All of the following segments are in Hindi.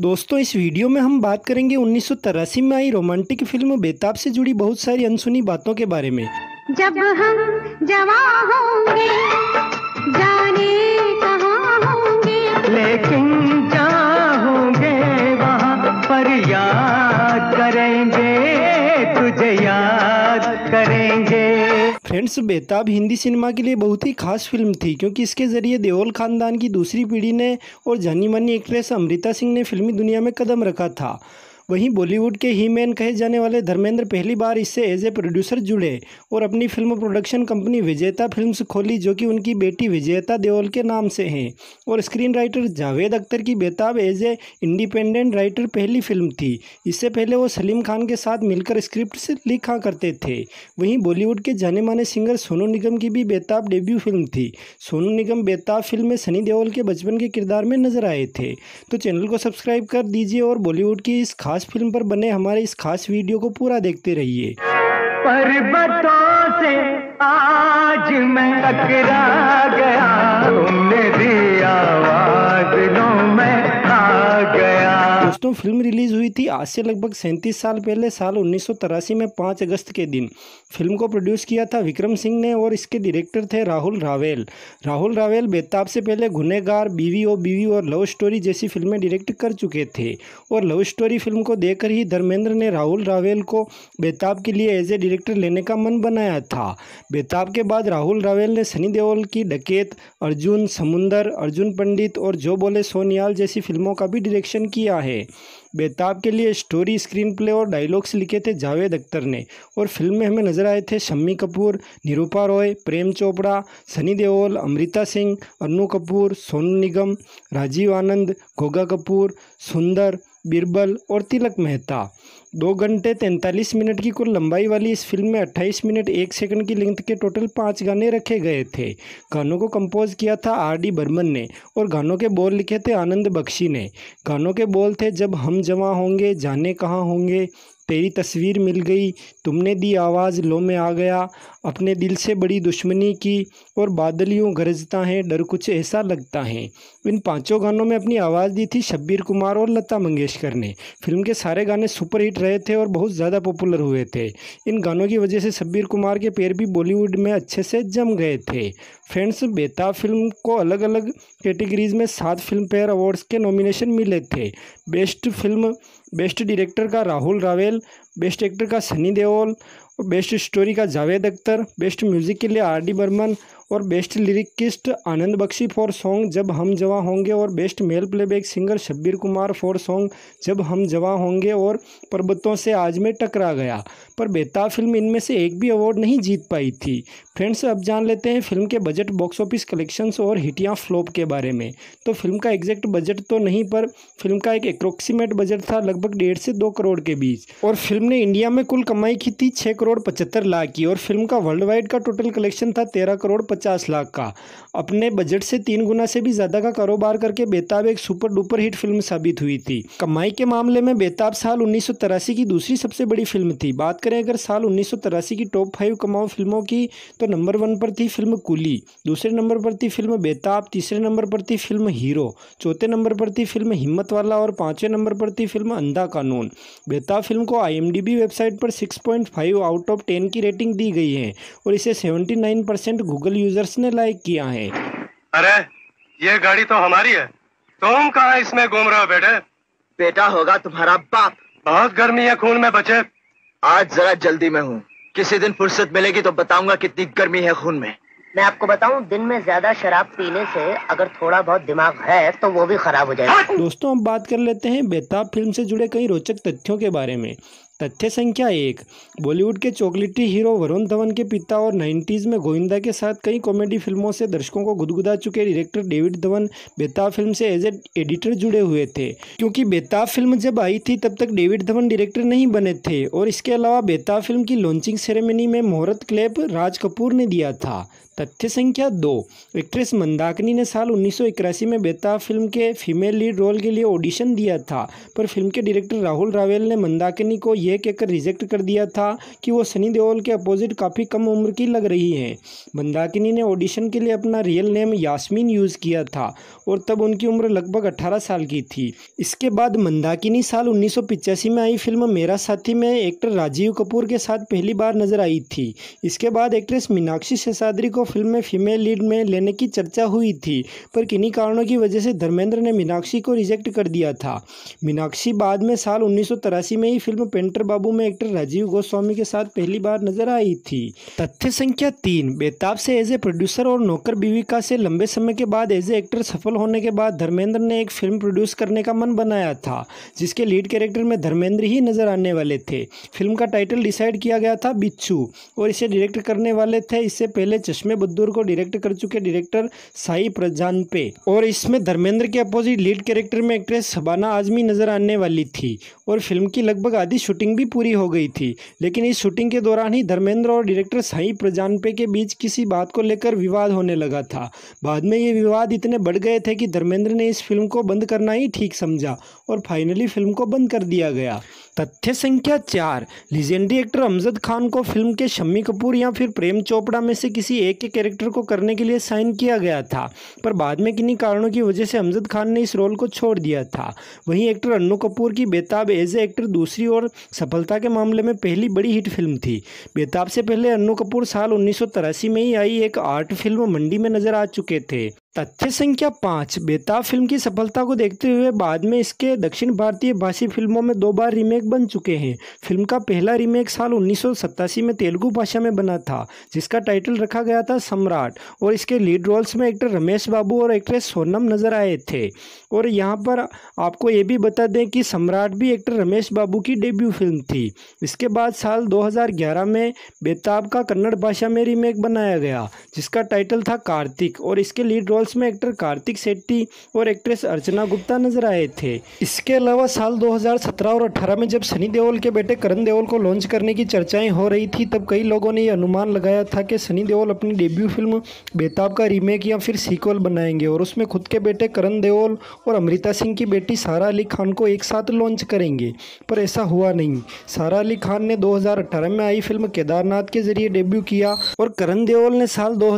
दोस्तों इस वीडियो में हम बात करेंगे उन्नीस में आई रोमांटिक फिल्म बेताब से जुड़ी बहुत सारी अनसुनी बातों के बारे में जब हम जवा होंगे जाने कहां होंगे लेकिन फ्रेंड्स बेताब हिंदी सिनेमा के लिए बहुत ही खास फिल्म थी क्योंकि इसके जरिए देओल खानदान की दूसरी पीढ़ी ने और जानी मानी एक्ट्रेस अमृता सिंह ने फिल्मी दुनिया में कदम रखा था वहीं बॉलीवुड के ही मैन कहे जाने वाले धर्मेंद्र पहली बार इससे एज ए प्रोड्यूसर जुड़े और अपनी film production company Vijeta films खोली जो कि उनकी बेटी विजेता देओल के नाम से हैं और स्क्रीन राइटर जावेद अख्तर की Betaab as a independent writer पहली फिल्म थी इससे पहले वो सलीम खान के साथ मिलकर स्क्रिप्ट लिखा करते थे वहीं बॉलीवुड के जाने माने सिंगर सोनू निगम की भी बेताब डेब्यू फिल्म थी सोनू निगम बेताब फिल्म में सनी देओल के बचपन के किरदार में नजर आए थे तो चैनल को सब्सक्राइब कर दीजिए और बॉलीवुड की इस खास खास फिल्म पर बने हमारे इस खास वीडियो को पूरा देखते रहिए आज मैं टकरा गया तुमने आवाज में दोस्तों फिल्म रिलीज हुई थी आज से लगभग सैंतीस साल पहले साल उन्नीस में पाँच अगस्त के दिन फिल्म को प्रोड्यूस किया था विक्रम सिंह ने और इसके डायरेक्टर थे राहुल रावेल राहुल रावेल बेताब से पहले गुनेगार बीवी ओ बीवी और लव स्टोरी जैसी फिल्में डायरेक्ट कर चुके थे और लव स्टोरी फिल्म को देखकर ही धर्मेंद्र ने राहुल रावेल को बेताब के लिए एज ए डायरेक्टर लेने का मन बनाया था बेताब के बाद राहुल रावेल ने सनी देओल की डकेत अर्जुन समुंदर अर्जुन पंडित और जो बोले सोनियाल जैसी फिल्मों का भी डायरेक्शन किया है बेताब के लिए स्टोरी स्क्रीन प्ले और डायलॉग्स लिखे थे जावेद अख्तर ने और फिल्म में हमें नजर आए थे शम्मी कपूर निरूपा रॉय प्रेम चोपड़ा सनी देओल अमृता सिंह अन्नू कपूर सोनू निगम राजीव आनंद गोगा कपूर सुंदर बीरबल और तिलक मेहता दो घंटे तैंतालीस मिनट की कुल लंबाई वाली इस फिल्म में अट्ठाईस मिनट एक सेकंड की लेंथ के टोटल पाँच गाने रखे गए थे गानों को कंपोज किया था आर डी बर्मन ने और गानों के बोल लिखे थे आनंद बख्शी ने गानों के बोल थे जब हम जमा होंगे जाने कहाँ होंगे तेरी तस्वीर मिल गई तुमने दी आवाज़ लो में आ गया अपने दिल से बड़ी दुश्मनी की और बादलियों गरजता है डर कुछ ऐसा लगता है इन पांचों गानों में अपनी आवाज़ दी थी शब्बीर कुमार और लता मंगेशकर ने फिल्म के सारे गाने सुपरहिट रहे थे और बहुत ज़्यादा पॉपुलर हुए थे इन गानों की वजह से शब्बीर कुमार के पैर भी बॉलीवुड में अच्छे से जम गए थे फ्रेंड्स बेताब फिल्म को अलग अलग कैटेगरीज में सात फिल्म फेयर अवार्ड्स के नॉमिनेशन मिले थे बेस्ट फिल्म बेस्ट डायरेक्टर का राहुल रावेल बेस्ट एक्टर का सनी देओल और बेस्ट स्टोरी का जावेद अख्तर बेस्ट म्यूज़िक के लिए आर डी बर्मन और best lyricist Anand Bakshi for song जब हम जवा होंगे और best male playback singer Shabbir Kumar for song जब हम जवा होंगे और पर्वतों से आज में टकरा गया पर बेताब फिल्म इनमें से एक भी अवार्ड नहीं जीत पाई थी फ्रेंड्स अब जान लेते हैं फिल्म के बजट बॉक्स ऑफिस कलेक्शंस और हिटियाँ फ्लॉप के बारे में तो फिल्म का एग्जैक्ट बजट तो नहीं पर फिल्म का एक अप्रोक्सीमेट बजट था लगभग डेढ़ से दो करोड़ के बीच और फिल्म ने इंडिया में कुल कमाई की थी छः करोड़ पचहत्तर लाख की और फिल्म का वर्ल्ड वाइड का टोटल कलेक्शन था तेरह करोड़ पचास लाख का अपने बजट से तीन गुना से भी ज़्यादा का कारोबार करके बेताब एक सुपर डुपर हिट फिल्म साबित हुई थी कमाई के मामले में बेताब साल उन्नीस की दूसरी सबसे बड़ी फिल्म थी बात करें अगर साल उन्नीस की टॉप फाइव कमाओ फिल्मों की तो नंबर वन पर थी फिल्म कुली दूसरे नंबर पर थी फिल्म बेताब तीसरे नंबर पर थी फिल्म हीरो चौथे नंबर पर थी फिल्म हिम्मत वाला और पांचवें नंबर पर थी फिल्म अंधा कानून बेताब फिल्म को आई वेबसाइट पर सिक्स आउट ऑफ टेन की रेटिंग दी गई है और इसे नाइन परसेंट गूगल यूजर्स ने लाइक किया है अरे ये गाड़ी तो हमारी है तुम कहा इसमें घूम रहे हो बेटे बेटा होगा तुम्हारा बाप बहुत गर्मी है खून में बचे आज जरा जल्दी में हूँ किसी दिन फुर्सत मिलेगी तो बताऊंगा कितनी गर्मी है खून में मैं आपको बताऊं दिन में ज्यादा शराब पीने से अगर थोड़ा बहुत दिमाग है तो वो भी खराब हो जाएगा दोस्तों अब बात कर लेते हैं बेताब फिल्म से जुड़े कई रोचक तथ्यों के बारे में तथ्य संख्या एक बॉलीवुड के चॉकलेटी हीरो वरुण धवन के पिता और 90s में गोविंदा के साथ कई कॉमेडी फिल्मों से दर्शकों को गुदगुदा चुके डायरेक्टर डेविड धवन बेताब फिल्म से एज ए एडिटर जुड़े हुए थे क्योंकि बेताब फिल्म जब आई थी तब तक डेविड धवन डायरेक्टर नहीं बने थे और इसके अलावा बेताब फिल्म की लॉन्चिंग सेरेमनी में मुहूर्त क्लेप राज कपूर ने दिया था तथ्य संख्या दो एक्ट्रेस मंदाकिनी ने साल उन्नीस में बेता फिल्म के फीमेल लीड रोल के लिए ऑडिशन दिया था पर फिल्म के डायरेक्टर राहुल रावेल ने मंदाकिनी को यह कहकर रिजेक्ट कर दिया था कि वो सनी देओल के अपोजिट काफ़ी कम उम्र की लग रही हैं मंदाकिनी ने ऑडिशन के लिए अपना रियल नेम यास्मीन यूज़ किया था और तब उनकी उम्र लगभग अट्ठारह साल की थी इसके बाद मंदाकिनी साल उन्नीस में आई फिल्म मेरा साथी में एक्टर राजीव कपूर के साथ पहली बार नजर आई थी इसके बाद एक्ट्रेस मीनाक्षी शेषाद्री को फिल्म में फीमेल लीड में लेने की चर्चा हुई थी पर किन्हीं कारणों की वजह से धर्मेंद्र ने मीनाक्षी को रिजेक्ट कर दिया था मीनाक्षी बाद में साल उन्नीस में ही फिल्म पेंटर बाबू में एक्टर राजीव गोस्वामी के साथ पहली बार नजर आई थी तथ्य संख्या तीन बेताब से एज ए प्रोड्यूसर और नौकर बीविका से लंबे समय के बाद एज ए एक्टर सफल होने के बाद धर्मेंद्र ने एक फिल्म प्रोड्यूस करने का मन बनाया था जिसके लीड कैरेक्टर में धर्मेंद्र ही नजर आने वाले थे फिल्म का टाइटल डिसाइड किया गया था बिच्छू और इसे डायरेक्ट करने वाले थे इससे पहले चश्मे बद्दूर को डायरेक्ट कर चुके डायरेक्टर साई प्रजान पे और इसमें धर्मेंद्र के अपोजिट लीड कैरेक्टर में एक्ट्रेस शबाना आजमी नजर आने वाली थी और फिल्म की लगभग आधी शूटिंग भी पूरी हो गई थी लेकिन इस शूटिंग के दौरान ही धर्मेंद्र और डायरेक्टर साई प्रजान पे के बीच किसी बात को लेकर विवाद होने लगा था बाद में ये विवाद इतने बढ़ गए थे कि धर्मेंद्र ने इस फिल्म को बंद करना ही ठीक समझा और फाइनली फिल्म को बंद कर दिया गया तथ्य संख्या चार लीजेंडरी एक्टर अमजद खान को फिल्म के शम्मी कपूर या फिर प्रेम चोपड़ा में से किसी एक के कैरेक्टर को करने के लिए साइन किया गया था पर बाद में किन्हीं कारणों की वजह से अमजद खान ने इस रोल को छोड़ दिया था वहीं एक्टर अन्नू कपूर की बेताब एज ए एक्टर दूसरी और सफलता के मामले में पहली बड़ी हिट फिल्म थी बेताब से पहले अन्नू कपूर साल उन्नीस में ही आई एक आर्ट फिल्म मंडी में नजर आ चुके थे तथ्य संख्या पाँच बेताब फिल्म की सफलता को देखते हुए बाद में इसके दक्षिण भारतीय भाषी फिल्मों में दो बार रीमेक बन चुके हैं फिल्म का पहला रीमेक साल उन्नीस में तेलुगु भाषा में बना था जिसका टाइटल रखा गया था सम्राट और इसके लीड रोल्स में एक्टर रमेश बाबू और एक्ट्रेस सोनम नजर आए थे और यहाँ पर आपको ये भी बता दें कि सम्राट भी एक्टर रमेश बाबू की डेब्यू फिल्म थी इसके बाद साल दो में बेताब का कन्नड़ भाषा में रीमेक बनाया गया जिसका टाइटल था कार्तिक और इसके लीड रोल्स रोल्स में एक्टर कार्तिक सेट्टी और एक्ट्रेस अर्चना गुप्ता नजर आए थे इसके अलावा साल 2017 और 18 में जब सनी देओल के बेटे करण देओल को लॉन्च करने की चर्चाएं हो रही थी तब कई लोगों ने यह अनुमान लगाया था कि सनी देओल अपनी डेब्यू फिल्म बेताब का रीमेक या फिर सीक्वल बनाएंगे और उसमें खुद के बेटे करण देओल और अमृता सिंह की बेटी सारा अली खान को एक साथ लॉन्च करेंगे पर ऐसा हुआ नहीं सारा अली खान ने दो में आई फिल्म केदारनाथ के जरिए डेब्यू किया और करण देओल ने साल दो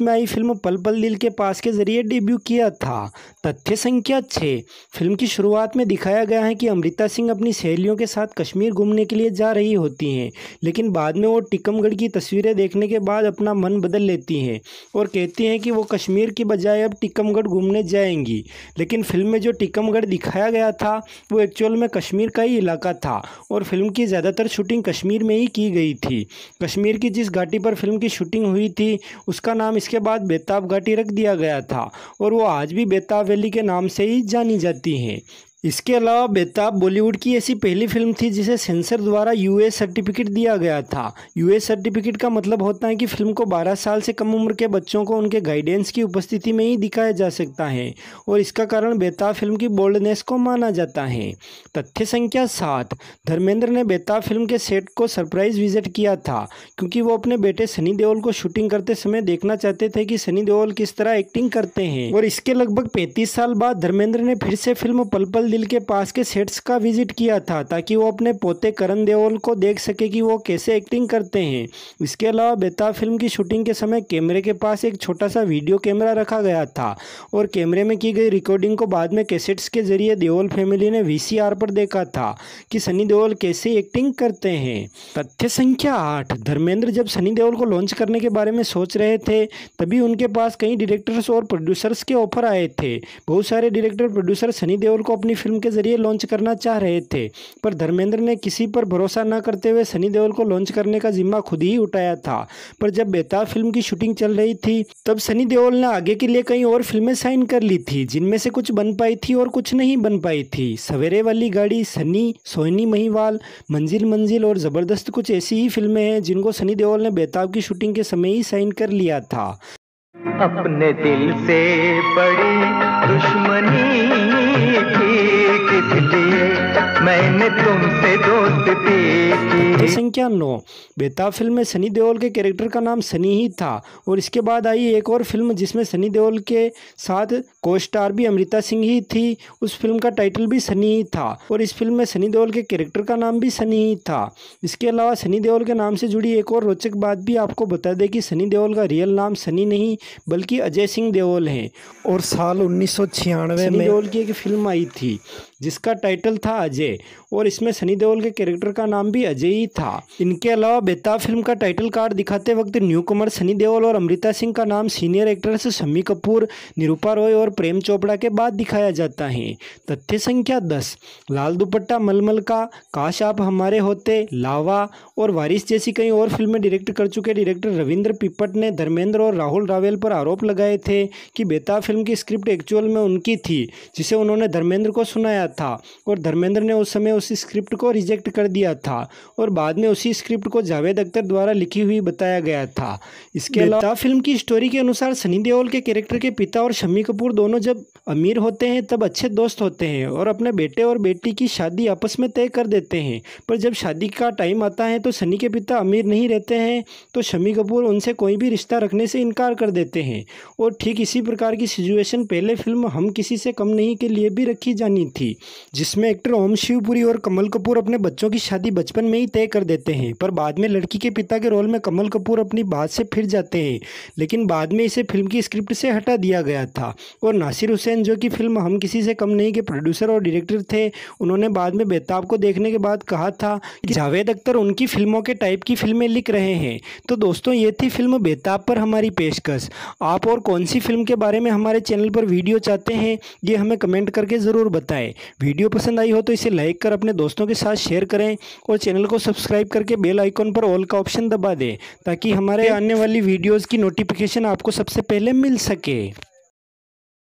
में आई फिल्म पल पल दिल के पास के जरिए डेब्यू किया था तथ्य संख्या छः फिल्म की शुरुआत में दिखाया गया है कि अमृता सिंह अपनी सहेलियों के साथ कश्मीर घूमने के लिए जा रही होती हैं लेकिन बाद में वो टिकमगढ़ की तस्वीरें देखने के बाद अपना मन बदल लेती हैं और कहती हैं कि वो कश्मीर की बजाय अब टिकमगढ़ घूमने जाएंगी लेकिन फिल्म में जो टिकमगढ़ दिखाया गया था वो एक्चुअल में कश्मीर का ही इलाका था और फिल्म की ज़्यादातर शूटिंग कश्मीर में ही की गई थी कश्मीर की जिस घाटी पर फिल्म की शूटिंग हुई थी उसका नाम इसके बाद बेताब घाटी रख दिया गया गया था और वो आज भी बेताब वैली के नाम से ही जानी जाती हैं इसके अलावा बेताब बॉलीवुड की ऐसी पहली फिल्म थी जिसे सेंसर द्वारा यूएस सर्टिफिकेट दिया गया था यूएस सर्टिफिकेट का मतलब होता है कि फिल्म को 12 साल से कम उम्र के बच्चों को उनके गाइडेंस की उपस्थिति में ही दिखाया जा सकता है और इसका कारण बेताब फिल्म की बोल्डनेस को माना जाता है तथ्य संख्या सात धर्मेंद्र ने बेताब फिल्म के सेट को सरप्राइज विजिट किया था क्योंकि वो अपने बेटे सनी देओल को शूटिंग करते समय देखना चाहते थे कि सनी देओल किस तरह एक्टिंग करते हैं और इसके लगभग पैंतीस साल बाद धर्मेंद्र ने फिर से फिल्म पल पल दिल के पास के सेट्स का विजिट किया था ताकि वो अपने पोते करण देओल को देख सके कि वो कैसे एक्टिंग करते हैं इसके अलावा बेताब फिल्म की शूटिंग के समय कैमरे के पास एक छोटा सा वीडियो कैमरा रखा गया था और कैमरे में की गई रिकॉर्डिंग को बाद में कैसेट्स के जरिए देओल फैमिली ने वी पर देखा था कि सनी देओल कैसे एक्टिंग करते हैं तथ्य संख्या आठ धर्मेंद्र जब सनी देओल को लॉन्च करने के बारे में सोच रहे थे तभी उनके पास कई डायरेक्टर्स और प्रोड्यूसर्स के ऑफर आए थे बहुत सारे डायरेक्टर प्रोड्यूसर सनी देओल को अपनी फिल्म के जरिए लॉन्च करना चाह रहे थे पर धर्मेंद्र ने किसी पर भरोसा न करते हुए सनी देओल को लॉन्च करने का जिम्मा खुद ही उठाया था पर जब बेताब फिल्म की शूटिंग चल रही थी तब सनी देओल ने आगे के लिए कई और फिल्में साइन कर ली थी जिनमें से कुछ बन पाई थी और कुछ नहीं बन पाई थी सवेरे वाली गाड़ी सनी सोहनी महिवाल मंजिल मंजिल और ज़बरदस्त कुछ ऐसी ही फिल्में हैं जिनको सनी देओल ने बेताब की शूटिंग के समय ही साइन कर लिया था अपने दिल से बड़ी दुश्मनी मैंने तुमसे दोस्ती तो संख्या नौ बेताब फिल्म में सनी देओल के कैरेक्टर का नाम सनी ही था और इसके बाद आई एक और फिल्म जिसमें सनी देओल के साथ को स्टार भी अमृता सिंह ही थी उस फिल्म का टाइटल भी सनी ही था और इस फिल्म में सनी देओल के कैरेक्टर का नाम भी सनी ही था इसके अलावा सनी देओल के नाम से जुड़ी एक और रोचक बात भी आपको बता दें कि सनी देओल का रियल नाम सनी नहीं बल्कि अजय सिंह देओल है और साल उन्नीस सौ में देओल की एक फिल्म आई थी जिसका टाइटल था अजय और इसमें सनी देओल के कैरेक्टर का नाम भी अजय ही था इनके अलावा बेताब फिल्म का टाइटल कार्ड दिखाते वक्त न्यू कमर सनी देओल और अमृता सिंह का नाम सीनियर एक्ट्रेस शम्मी कपूर निरूपा रॉय और प्रेम चोपड़ा के बाद दिखाया जाता है तथ्य संख्या दस लाल दुपट्टा मलमल का काश आप हमारे होते लावा और वारिस जैसी कई और फिल्में डायरेक्ट कर चुके डायरेक्टर रविंद्र पिपट ने धर्मेंद्र और राहुल रावेल पर आरोप लगाए थे कि बेताब फिल्म की स्क्रिप्ट एक्चुअल में उनकी थी जिसे उन्होंने धर्मेंद्र को सुनाया था और धर्मेंद्र ने उस समय उस स्क्रिप्ट को रिजेक्ट कर दिया था और बाद में उसी स्क्रिप्ट को जावेद अख्तर द्वारा लिखी हुई बताया गया था इसके अलावा फिल्म की स्टोरी के अनुसार सनी देओल के कैरेक्टर के पिता और शम्मी कपूर दोनों जब अमीर होते हैं तब अच्छे दोस्त होते हैं और अपने बेटे और बेटी की शादी आपस में तय कर देते हैं पर जब शादी का टाइम आता है तो सनी के पिता अमीर नहीं रहते हैं तो शमी कपूर उनसे कोई भी रिश्ता रखने से इनकार कर देते हैं और ठीक इसी प्रकार की सिचुएशन पहले फिल्म हम किसी से कम नहीं के लिए भी रखी जानी थी जिसमें एक्टर ओम शिवपुरी और कमल कपूर अपने बच्चों की शादी बचपन में ही तय कर देते हैं पर बाद में लड़की के पिता के रोल में कमल कपूर अपनी बात से फिर जाते हैं लेकिन बाद में इसे फिल्म की स्क्रिप्ट से हटा दिया गया था और नासिर हुसैन जो कि फिल्म हम किसी से कम नहीं के प्रोड्यूसर और डायरेक्टर थे उन्होंने बाद में बेताब को देखने के बाद कहा था कि जावेद अख्तर उनकी फिल्मों के टाइप की फिल्में लिख रहे हैं तो दोस्तों ये थी फिल्म बेताब पर हमारी पेशकश आप और कौन सी फिल्म के बारे में हमारे चैनल पर वीडियो चाहते हैं ये हमें कमेंट करके ज़रूर बताएं वीडियो पसंद आई हो तो इसे लाइक कर अपने दोस्तों के साथ शेयर करें और चैनल को सब्सक्राइब करके बेल आइकॉन पर ऑल का ऑप्शन दबा दें ताकि हमारे आने वाली वीडियोज़ की नोटिफिकेशन आपको सबसे पहले मिल सके